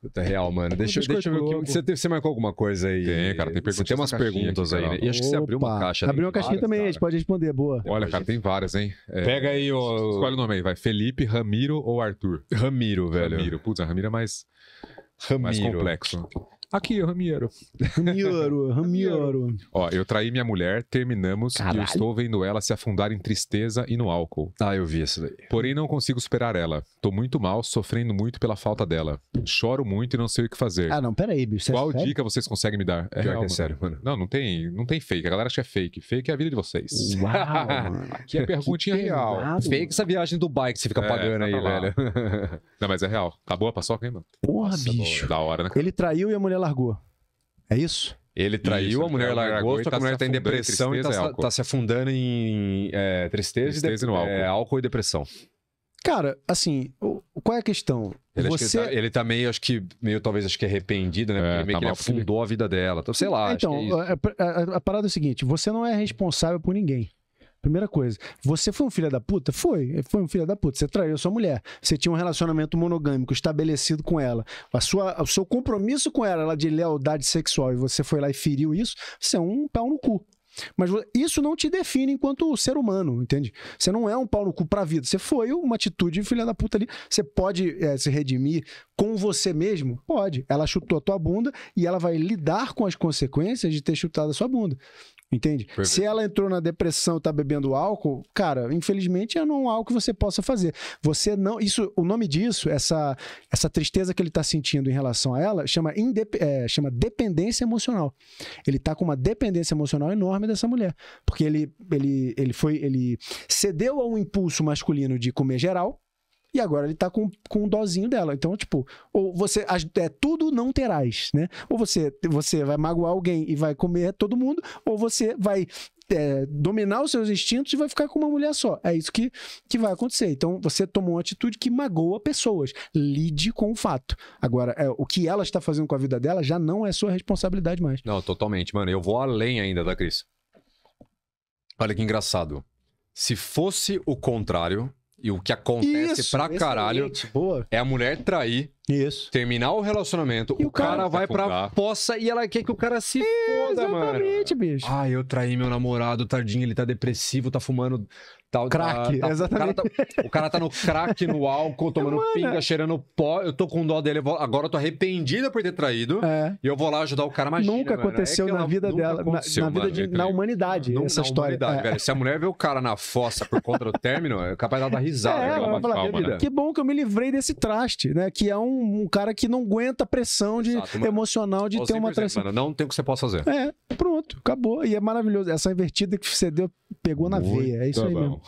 Puta real, é, mano. É deixa, deixa eu ver o que você, você marcou alguma coisa aí. Tem, cara, tem perguntas. Tem umas perguntas aqui, aí, né? E acho que você abriu uma caixa. Abriu uma caixinha também, cara. a gente pode responder, boa. Olha, cara, tem várias, hein? É, Pega aí o. Escolhe o nome aí, vai. Felipe, Ramiro ou Arthur? Ramiro, velho. Ramiro, putz, Ramiro é mais. Ramiro. Mais complexo. Aqui, Ramiro. Ramiro, Ramiro. Ó, eu traí minha mulher, terminamos Caralho. e eu estou vendo ela se afundar em tristeza e no álcool. Ah, eu vi isso daí. Porém, não consigo superar ela. Tô muito mal, sofrendo muito pela falta dela. Choro muito e não sei o que fazer. Ah, não, peraí, bicho. É Qual é dica vocês conseguem me dar? É, Pior real, que é sério, mano. Não, não tem, não tem fake. A galera acha que é fake. Fake é a vida de vocês. Uau, Aqui é perguntinha real. Fake essa viagem do bike que você fica é, pagando aí, velho. não, mas é real. Tá boa a paçoca, hein, mano? Porra, Nossa, bicho. Boa. Da hora, né? Ele traiu e a mulher mulher largou. É isso? Ele traiu, isso, a mulher largou, e tá tá a mulher tá em depressão e está tá se afundando em é, tristeza, tristeza e, de... álcool. É, álcool e depressão. Cara, assim, qual é a questão? Ele, você... Que ele, tá, ele, tá, meio, acho que, meio talvez, acho que arrependido, né? É, Porque meio tá que ele afundou filho. a vida dela. Então, sei lá. Então, é a, a, é, é, a, parada é o seguinte: você não é responsável por ninguém. Primeira coisa, você foi um filho da puta? Foi, foi um filho da puta. Você traiu sua mulher. Você tinha um relacionamento monogâmico estabelecido com ela. A sua, o seu compromisso com ela, ela de lealdade sexual, e você foi lá e feriu isso, você é um pau no cu. Mas isso não te define enquanto ser humano, entende? Você não é um pau no cu pra vida. Você foi uma atitude de filha da puta ali. Você pode é, se redimir com você mesmo? Pode. Ela chutou a tua bunda e ela vai lidar com as consequências de ter chutado a sua bunda. Entende? Perfeito. Se ela entrou na depressão e tá bebendo álcool, cara, infelizmente é não algo que você possa fazer. Você não. Isso, o nome disso, essa, essa tristeza que ele está sentindo em relação a ela, chama, indep, é, chama dependência emocional. Ele está com uma dependência emocional enorme dessa mulher. Porque ele, ele, ele foi. Ele cedeu a um impulso masculino de comer geral e agora ele tá com, com um dozinho dela. Então, tipo, ou você. É, tudo não terás, né? Ou você, você vai magoar alguém e vai comer todo mundo, ou você vai é, dominar os seus instintos e vai ficar com uma mulher só. É isso que, que vai acontecer. Então, você tomou uma atitude que magoa pessoas. Lide com o fato. Agora, é, o que ela está fazendo com a vida dela já não é sua responsabilidade mais. Não, totalmente. Mano, eu vou além ainda da tá, Cris. Olha que engraçado. Se fosse o contrário, e o que acontece Isso, pra caralho boa. é a mulher trair isso. Terminar o relacionamento, e o, cara, cara vai afundar. pra poça e ela quer que o cara se foda, exatamente, mano. bicho. Ah, eu traí meu namorado, tadinho, ele tá depressivo, tá fumando tal. Tá, crack, tá, exatamente. O cara, tá, o cara tá no crack, no álcool, tomando mano. pinga, cheirando pó. Eu tô com dó dele, eu vou, agora eu tô arrependida por ter traído. É. E eu vou lá ajudar o cara, mas. Nunca mano, é aconteceu é na vida dela, na, na, vida de, na humanidade, não, essa na história. Humanidade, é. velho. Se a mulher vê o cara na fossa por conta do término, é capaz dela dar risada. É, ela vai falar, né? que bom que eu me livrei desse traste, né? Que é um um, cara que não aguenta a pressão de, Exato, emocional de ter uma transição. Mano, não tem o que você possa fazer. É, pronto, acabou. E é maravilhoso. Essa invertida que você deu, pegou na Muito veia. É isso aí bom. mesmo.